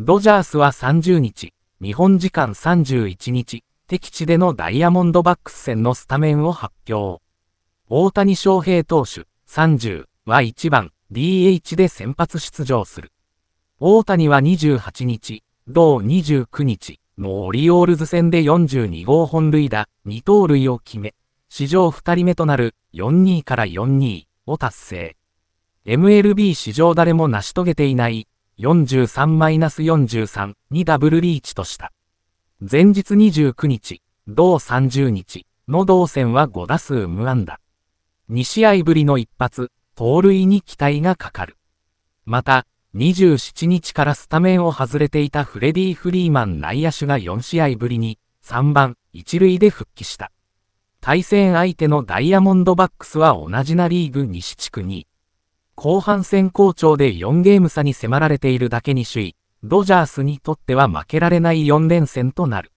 ドジャースは30日、日本時間31日、敵地でのダイヤモンドバックス戦のスタメンを発表。大谷翔平投手、30は1番、DH で先発出場する。大谷は28日、同29日のオリオールズ戦で42号本塁打、2盗塁を決め、史上2人目となる42から42を達成。MLB 史上誰も成し遂げていない43-43、にダブルリーチとした。前日29日、同30日の同線は5打数無安打。2試合ぶりの一発、盗塁に期待がかかる。また、27日からスタメンを外れていたフレディ・フリーマン内野手が4試合ぶりに、3番、1塁で復帰した。対戦相手のダイヤモンドバックスは同じなリーグ西地区に。後半戦好調で4ゲーム差に迫られているだけに首位、ドジャースにとっては負けられない4連戦となる。